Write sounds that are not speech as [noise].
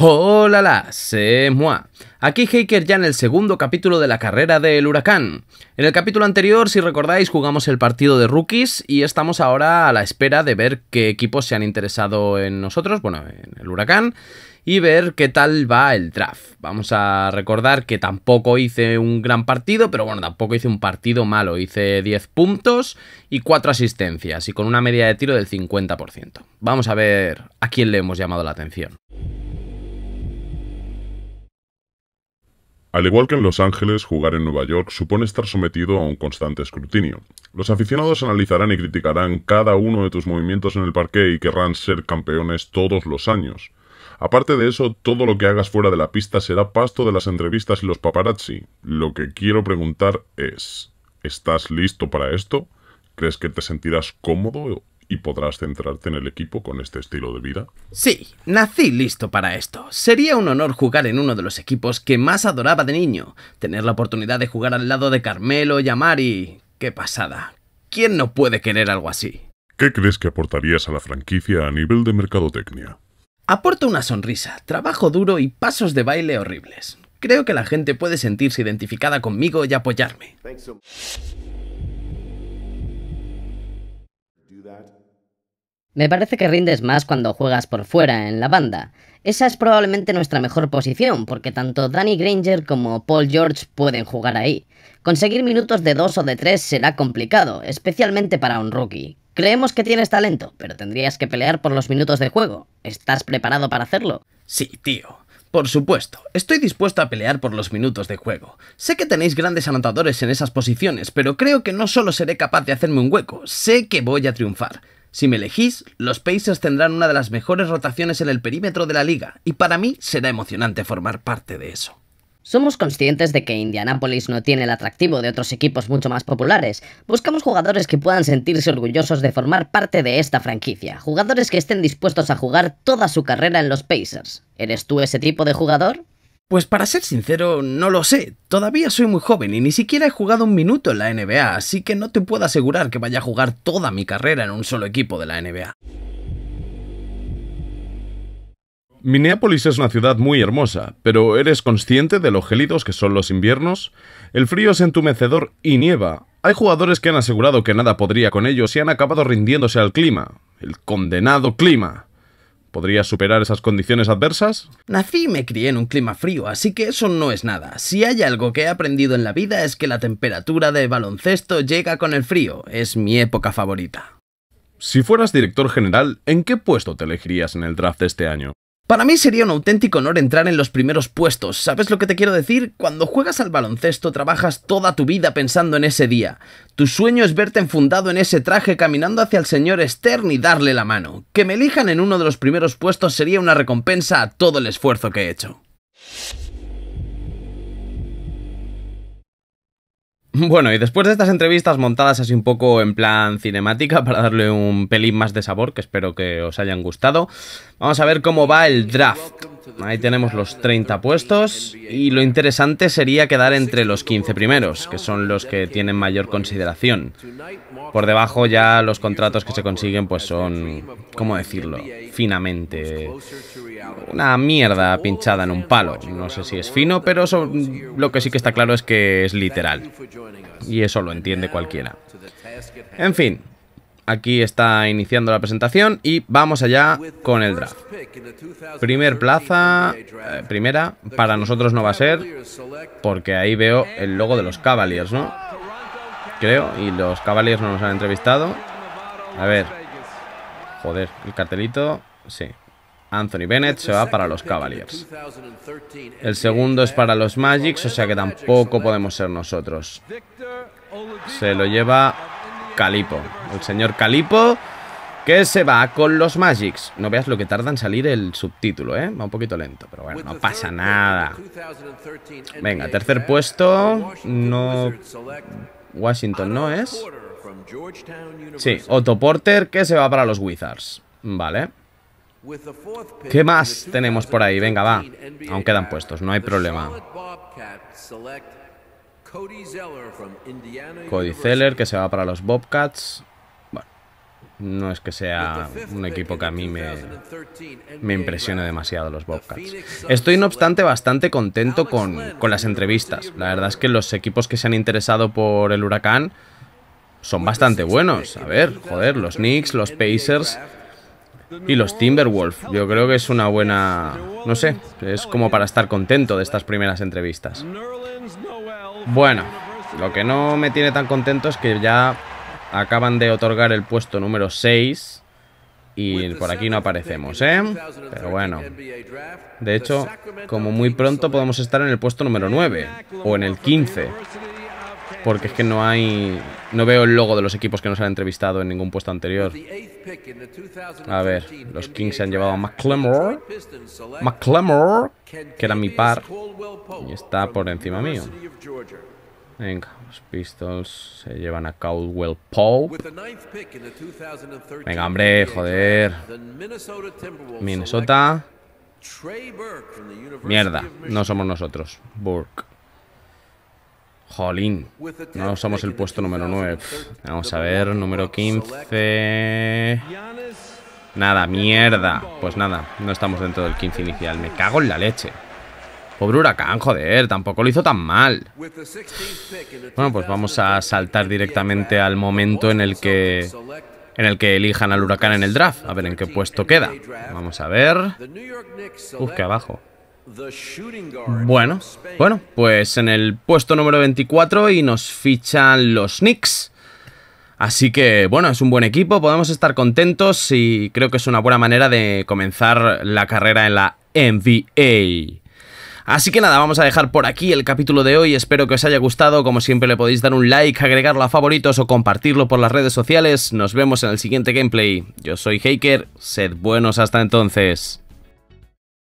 Hola, la, ¡Sé, Aquí Haker ya en el segundo capítulo de la carrera del huracán. En el capítulo anterior, si recordáis, jugamos el partido de rookies y estamos ahora a la espera de ver qué equipos se han interesado en nosotros, bueno, en el huracán, y ver qué tal va el draft. Vamos a recordar que tampoco hice un gran partido, pero bueno, tampoco hice un partido malo. Hice 10 puntos y 4 asistencias y con una media de tiro del 50%. Vamos a ver a quién le hemos llamado la atención. Al igual que en Los Ángeles, jugar en Nueva York supone estar sometido a un constante escrutinio. Los aficionados analizarán y criticarán cada uno de tus movimientos en el parque y querrán ser campeones todos los años. Aparte de eso, todo lo que hagas fuera de la pista será pasto de las entrevistas y los paparazzi. Lo que quiero preguntar es, ¿estás listo para esto? ¿Crees que te sentirás cómodo y podrás centrarte en el equipo con este estilo de vida? Sí, nací listo para esto. Sería un honor jugar en uno de los equipos que más adoraba de niño, tener la oportunidad de jugar al lado de Carmelo y Amari. ¡Qué pasada! ¿Quién no puede querer algo así? ¿Qué crees que aportarías a la franquicia a nivel de mercadotecnia? Aporto una sonrisa, trabajo duro y pasos de baile horribles. Creo que la gente puede sentirse identificada conmigo y apoyarme. Me parece que rindes más cuando juegas por fuera, en la banda. Esa es probablemente nuestra mejor posición, porque tanto Danny Granger como Paul George pueden jugar ahí. Conseguir minutos de dos o de tres será complicado, especialmente para un rookie. Creemos que tienes talento, pero tendrías que pelear por los minutos de juego. ¿Estás preparado para hacerlo? Sí, tío. Por supuesto, estoy dispuesto a pelear por los minutos de juego. Sé que tenéis grandes anotadores en esas posiciones, pero creo que no solo seré capaz de hacerme un hueco, sé que voy a triunfar. Si me elegís, los Pacers tendrán una de las mejores rotaciones en el perímetro de la liga, y para mí será emocionante formar parte de eso. Somos conscientes de que Indianapolis no tiene el atractivo de otros equipos mucho más populares. Buscamos jugadores que puedan sentirse orgullosos de formar parte de esta franquicia, jugadores que estén dispuestos a jugar toda su carrera en los Pacers. ¿Eres tú ese tipo de jugador? Pues para ser sincero, no lo sé. Todavía soy muy joven y ni siquiera he jugado un minuto en la NBA, así que no te puedo asegurar que vaya a jugar toda mi carrera en un solo equipo de la NBA. Minneapolis es una ciudad muy hermosa, pero ¿eres consciente de lo gélidos que son los inviernos? El frío es entumecedor y nieva. Hay jugadores que han asegurado que nada podría con ellos y han acabado rindiéndose al clima. El condenado clima. ¿Podrías superar esas condiciones adversas? Nací y me crié en un clima frío, así que eso no es nada. Si hay algo que he aprendido en la vida es que la temperatura de baloncesto llega con el frío. Es mi época favorita. Si fueras director general, ¿en qué puesto te elegirías en el draft de este año? Para mí sería un auténtico honor entrar en los primeros puestos. ¿Sabes lo que te quiero decir? Cuando juegas al baloncesto trabajas toda tu vida pensando en ese día. Tu sueño es verte enfundado en ese traje caminando hacia el señor Stern y darle la mano. Que me elijan en uno de los primeros puestos sería una recompensa a todo el esfuerzo que he hecho. [laughs] Bueno, y después de estas entrevistas montadas así un poco en plan cinemática para darle un pelín más de sabor, que espero que os hayan gustado, vamos a ver cómo va el draft. Ahí tenemos los 30 puestos y lo interesante sería quedar entre los 15 primeros, que son los que tienen mayor consideración. Por debajo ya los contratos que se consiguen pues son, ¿cómo decirlo? Finamente. Una mierda pinchada en un palo. No sé si es fino, pero lo que sí que está claro es que es literal. Y eso lo entiende cualquiera. En fin, aquí está iniciando la presentación y vamos allá con el draft. Primer plaza, eh, primera, para nosotros no va a ser, porque ahí veo el logo de los Cavaliers, ¿no? Creo, y los Cavaliers no nos han entrevistado. A ver, joder, el cartelito, sí. Anthony Bennett se va para los Cavaliers. El segundo es para los Magics, o sea que tampoco podemos ser nosotros. Se lo lleva Calipo. El señor Calipo que se va con los Magics. No veas lo que tarda en salir el subtítulo, ¿eh? Va un poquito lento, pero bueno, no pasa nada. Venga, tercer puesto. No... Washington no es. Sí, Otto Porter que se va para los Wizards. Vale. ¿Qué más tenemos por ahí? Venga, va. Aún quedan puestos, no hay problema. Cody Zeller, que se va para los Bobcats. Bueno, no es que sea un equipo que a mí me, me impresione demasiado los Bobcats. Estoy, no obstante, bastante contento con, con las entrevistas. La verdad es que los equipos que se han interesado por el huracán son bastante buenos. A ver, joder, los Knicks, los Pacers y los Timberwolves. Yo creo que es una buena... No sé, es como para estar contento de estas primeras entrevistas. Bueno, lo que no me tiene tan contento es que ya acaban de otorgar el puesto número 6 y por aquí no aparecemos, ¿eh? Pero bueno. De hecho, como muy pronto podemos estar en el puesto número 9 o en el 15. Porque es que no hay... No veo el logo de los equipos que nos han entrevistado en ningún puesto anterior. A ver, los Kings se han llevado a McClemore. McClemore, que era mi par. Y está por encima mío. Venga, los Pistols se llevan a Caldwell Pope. Venga, hombre, joder. Minnesota. Mierda, no somos nosotros. Burke. Jolín, no somos el puesto número 9. Vamos a ver, número 15... Nada, mierda. Pues nada, no estamos dentro del 15 inicial. Me cago en la leche. Pobre huracán, joder, tampoco lo hizo tan mal. Bueno, pues vamos a saltar directamente al momento en el que en el que elijan al huracán en el draft. A ver en qué puesto queda. Vamos a ver. Uf, que abajo. Bueno, bueno, pues en el puesto número 24 y nos fichan los Knicks. Así que, bueno, es un buen equipo, podemos estar contentos y creo que es una buena manera de comenzar la carrera en la NBA. Así que nada, vamos a dejar por aquí el capítulo de hoy, espero que os haya gustado, como siempre le podéis dar un like, agregarlo a favoritos o compartirlo por las redes sociales, nos vemos en el siguiente gameplay, yo soy Haker, sed buenos hasta entonces.